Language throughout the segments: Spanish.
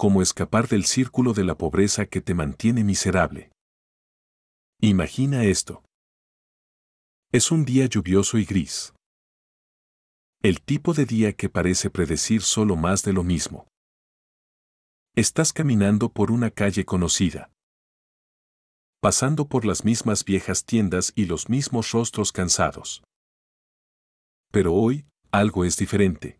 como escapar del círculo de la pobreza que te mantiene miserable. Imagina esto. Es un día lluvioso y gris. El tipo de día que parece predecir solo más de lo mismo. Estás caminando por una calle conocida. Pasando por las mismas viejas tiendas y los mismos rostros cansados. Pero hoy, algo es diferente.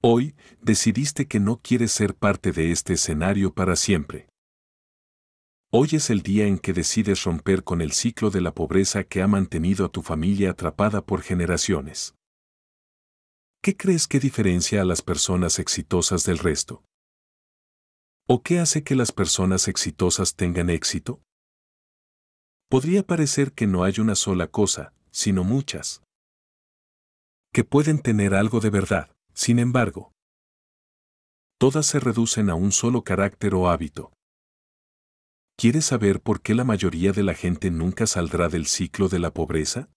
Hoy, decidiste que no quieres ser parte de este escenario para siempre. Hoy es el día en que decides romper con el ciclo de la pobreza que ha mantenido a tu familia atrapada por generaciones. ¿Qué crees que diferencia a las personas exitosas del resto? ¿O qué hace que las personas exitosas tengan éxito? Podría parecer que no hay una sola cosa, sino muchas, que pueden tener algo de verdad. Sin embargo, todas se reducen a un solo carácter o hábito. ¿Quieres saber por qué la mayoría de la gente nunca saldrá del ciclo de la pobreza?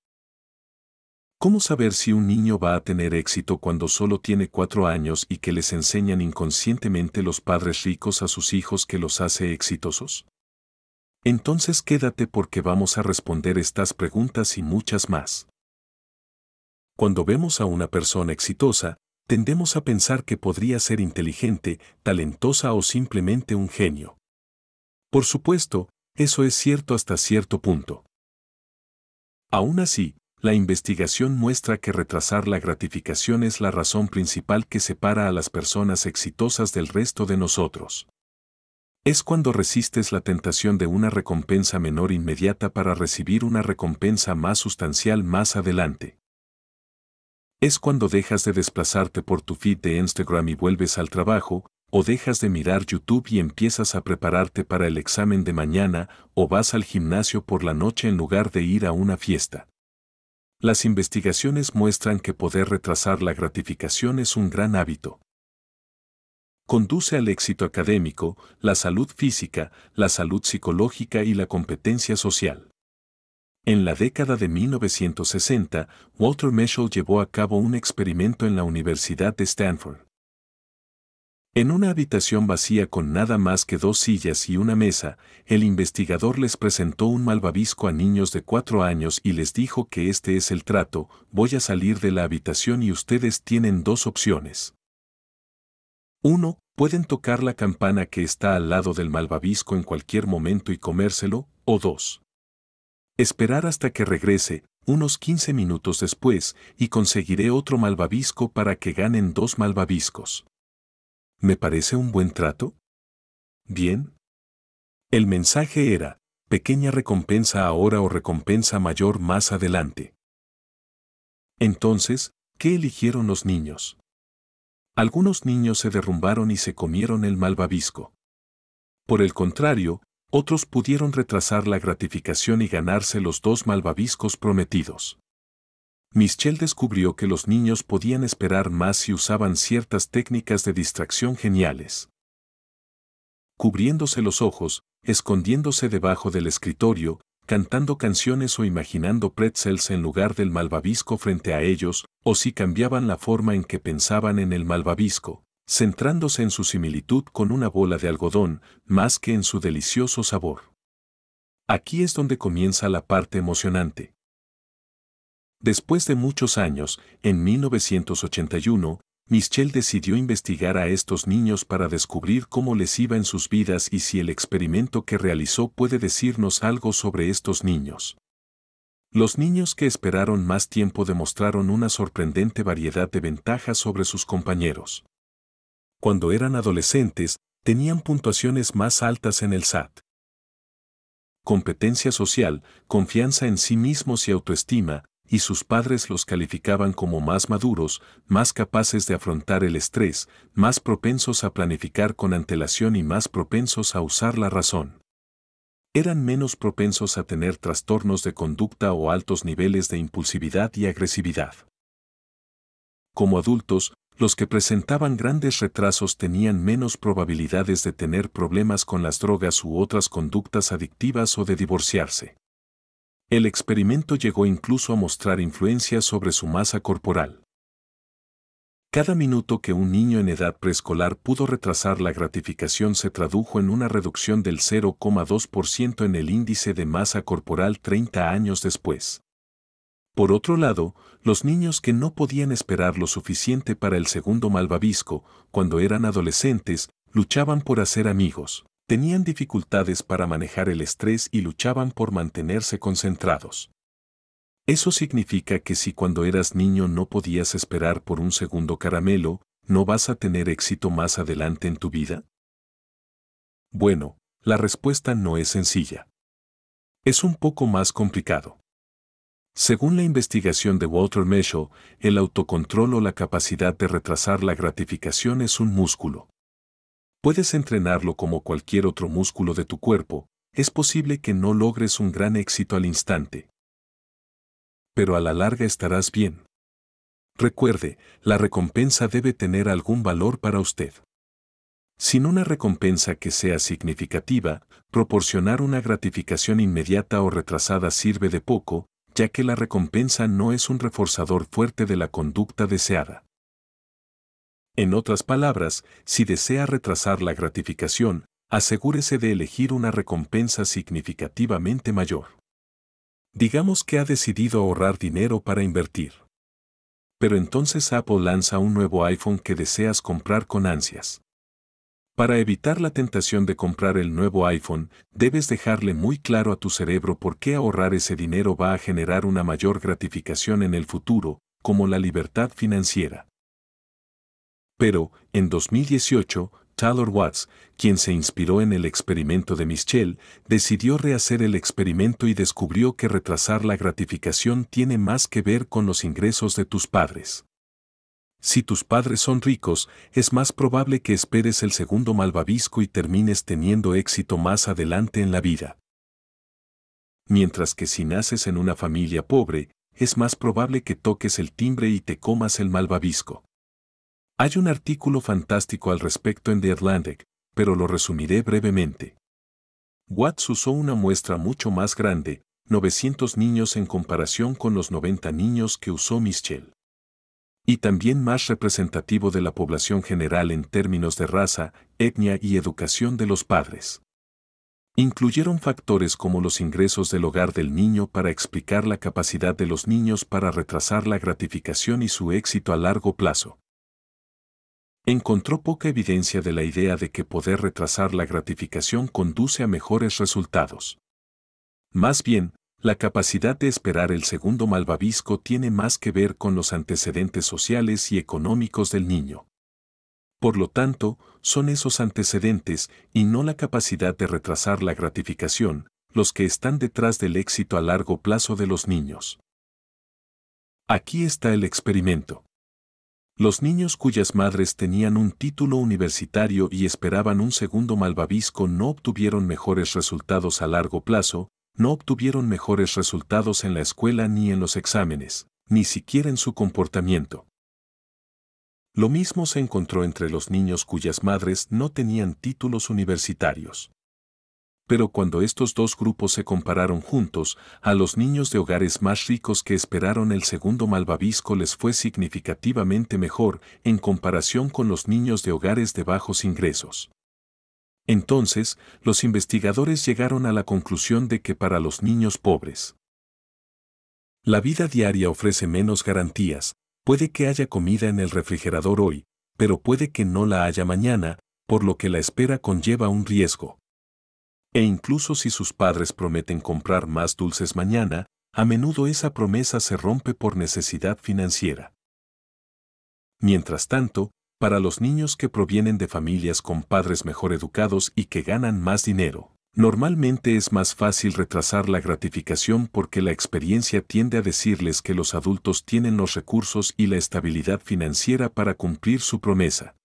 ¿Cómo saber si un niño va a tener éxito cuando solo tiene cuatro años y que les enseñan inconscientemente los padres ricos a sus hijos que los hace exitosos? Entonces quédate porque vamos a responder estas preguntas y muchas más. Cuando vemos a una persona exitosa, tendemos a pensar que podría ser inteligente, talentosa o simplemente un genio. Por supuesto, eso es cierto hasta cierto punto. Aún así, la investigación muestra que retrasar la gratificación es la razón principal que separa a las personas exitosas del resto de nosotros. Es cuando resistes la tentación de una recompensa menor inmediata para recibir una recompensa más sustancial más adelante es cuando dejas de desplazarte por tu feed de Instagram y vuelves al trabajo, o dejas de mirar YouTube y empiezas a prepararte para el examen de mañana, o vas al gimnasio por la noche en lugar de ir a una fiesta. Las investigaciones muestran que poder retrasar la gratificación es un gran hábito. Conduce al éxito académico, la salud física, la salud psicológica y la competencia social. En la década de 1960, Walter Mischel llevó a cabo un experimento en la Universidad de Stanford. En una habitación vacía con nada más que dos sillas y una mesa, el investigador les presentó un malvavisco a niños de cuatro años y les dijo que este es el trato, voy a salir de la habitación y ustedes tienen dos opciones. 1. Pueden tocar la campana que está al lado del malvavisco en cualquier momento y comérselo, o dos. Esperar hasta que regrese, unos 15 minutos después, y conseguiré otro malvavisco para que ganen dos malvaviscos. ¿Me parece un buen trato? Bien. El mensaje era, pequeña recompensa ahora o recompensa mayor más adelante. Entonces, ¿qué eligieron los niños? Algunos niños se derrumbaron y se comieron el malvavisco. Por el contrario, otros pudieron retrasar la gratificación y ganarse los dos malvaviscos prometidos. Michelle descubrió que los niños podían esperar más si usaban ciertas técnicas de distracción geniales. Cubriéndose los ojos, escondiéndose debajo del escritorio, cantando canciones o imaginando pretzels en lugar del malvavisco frente a ellos, o si cambiaban la forma en que pensaban en el malvavisco, centrándose en su similitud con una bola de algodón, más que en su delicioso sabor. Aquí es donde comienza la parte emocionante. Después de muchos años, en 1981, Michelle decidió investigar a estos niños para descubrir cómo les iba en sus vidas y si el experimento que realizó puede decirnos algo sobre estos niños. Los niños que esperaron más tiempo demostraron una sorprendente variedad de ventajas sobre sus compañeros cuando eran adolescentes, tenían puntuaciones más altas en el SAT. Competencia social, confianza en sí mismos y autoestima, y sus padres los calificaban como más maduros, más capaces de afrontar el estrés, más propensos a planificar con antelación y más propensos a usar la razón. Eran menos propensos a tener trastornos de conducta o altos niveles de impulsividad y agresividad. Como adultos, los que presentaban grandes retrasos tenían menos probabilidades de tener problemas con las drogas u otras conductas adictivas o de divorciarse. El experimento llegó incluso a mostrar influencia sobre su masa corporal. Cada minuto que un niño en edad preescolar pudo retrasar la gratificación se tradujo en una reducción del 0,2% en el índice de masa corporal 30 años después. Por otro lado, los niños que no podían esperar lo suficiente para el segundo malvavisco, cuando eran adolescentes, luchaban por hacer amigos, tenían dificultades para manejar el estrés y luchaban por mantenerse concentrados. Eso significa que si cuando eras niño no podías esperar por un segundo caramelo, ¿no vas a tener éxito más adelante en tu vida? Bueno, la respuesta no es sencilla. Es un poco más complicado. Según la investigación de Walter Mischel, el autocontrol o la capacidad de retrasar la gratificación es un músculo. Puedes entrenarlo como cualquier otro músculo de tu cuerpo, es posible que no logres un gran éxito al instante. Pero a la larga estarás bien. Recuerde, la recompensa debe tener algún valor para usted. Sin una recompensa que sea significativa, proporcionar una gratificación inmediata o retrasada sirve de poco, ya que la recompensa no es un reforzador fuerte de la conducta deseada. En otras palabras, si desea retrasar la gratificación, asegúrese de elegir una recompensa significativamente mayor. Digamos que ha decidido ahorrar dinero para invertir. Pero entonces Apple lanza un nuevo iPhone que deseas comprar con ansias. Para evitar la tentación de comprar el nuevo iPhone, debes dejarle muy claro a tu cerebro por qué ahorrar ese dinero va a generar una mayor gratificación en el futuro, como la libertad financiera. Pero, en 2018, Taylor Watts, quien se inspiró en el experimento de Michelle, decidió rehacer el experimento y descubrió que retrasar la gratificación tiene más que ver con los ingresos de tus padres. Si tus padres son ricos, es más probable que esperes el segundo malvavisco y termines teniendo éxito más adelante en la vida. Mientras que si naces en una familia pobre, es más probable que toques el timbre y te comas el malvavisco. Hay un artículo fantástico al respecto en The Atlantic, pero lo resumiré brevemente. Watts usó una muestra mucho más grande, 900 niños en comparación con los 90 niños que usó Michelle y también más representativo de la población general en términos de raza, etnia y educación de los padres. Incluyeron factores como los ingresos del hogar del niño para explicar la capacidad de los niños para retrasar la gratificación y su éxito a largo plazo. Encontró poca evidencia de la idea de que poder retrasar la gratificación conduce a mejores resultados. Más bien, la capacidad de esperar el segundo malvavisco tiene más que ver con los antecedentes sociales y económicos del niño. Por lo tanto, son esos antecedentes y no la capacidad de retrasar la gratificación, los que están detrás del éxito a largo plazo de los niños. Aquí está el experimento. Los niños cuyas madres tenían un título universitario y esperaban un segundo malvavisco no obtuvieron mejores resultados a largo plazo, no obtuvieron mejores resultados en la escuela ni en los exámenes, ni siquiera en su comportamiento. Lo mismo se encontró entre los niños cuyas madres no tenían títulos universitarios. Pero cuando estos dos grupos se compararon juntos, a los niños de hogares más ricos que esperaron el segundo malvavisco les fue significativamente mejor en comparación con los niños de hogares de bajos ingresos. Entonces, los investigadores llegaron a la conclusión de que para los niños pobres, la vida diaria ofrece menos garantías, puede que haya comida en el refrigerador hoy, pero puede que no la haya mañana, por lo que la espera conlleva un riesgo. E incluso si sus padres prometen comprar más dulces mañana, a menudo esa promesa se rompe por necesidad financiera. Mientras tanto, para los niños que provienen de familias con padres mejor educados y que ganan más dinero. Normalmente es más fácil retrasar la gratificación porque la experiencia tiende a decirles que los adultos tienen los recursos y la estabilidad financiera para cumplir su promesa.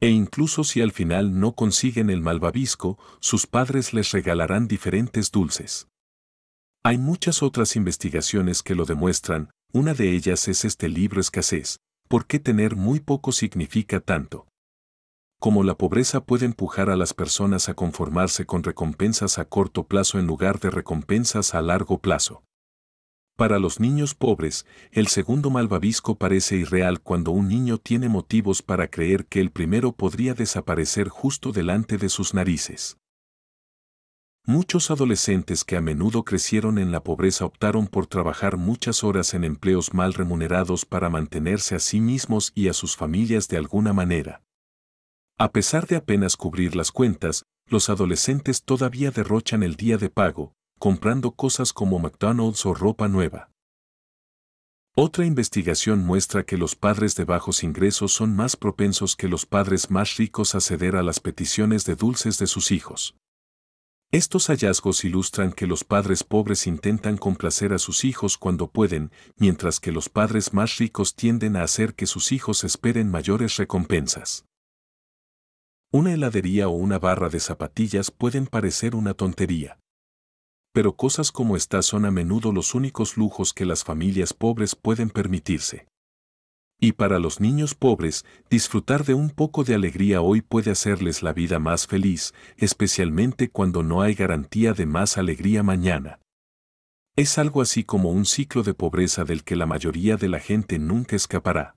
E incluso si al final no consiguen el malvavisco, sus padres les regalarán diferentes dulces. Hay muchas otras investigaciones que lo demuestran, una de ellas es este libro Escasez, ¿por qué tener muy poco significa tanto? Como la pobreza puede empujar a las personas a conformarse con recompensas a corto plazo en lugar de recompensas a largo plazo. Para los niños pobres, el segundo malvavisco parece irreal cuando un niño tiene motivos para creer que el primero podría desaparecer justo delante de sus narices. Muchos adolescentes que a menudo crecieron en la pobreza optaron por trabajar muchas horas en empleos mal remunerados para mantenerse a sí mismos y a sus familias de alguna manera. A pesar de apenas cubrir las cuentas, los adolescentes todavía derrochan el día de pago, comprando cosas como McDonald's o ropa nueva. Otra investigación muestra que los padres de bajos ingresos son más propensos que los padres más ricos a ceder a las peticiones de dulces de sus hijos. Estos hallazgos ilustran que los padres pobres intentan complacer a sus hijos cuando pueden, mientras que los padres más ricos tienden a hacer que sus hijos esperen mayores recompensas. Una heladería o una barra de zapatillas pueden parecer una tontería. Pero cosas como estas son a menudo los únicos lujos que las familias pobres pueden permitirse. Y para los niños pobres, disfrutar de un poco de alegría hoy puede hacerles la vida más feliz, especialmente cuando no hay garantía de más alegría mañana. Es algo así como un ciclo de pobreza del que la mayoría de la gente nunca escapará.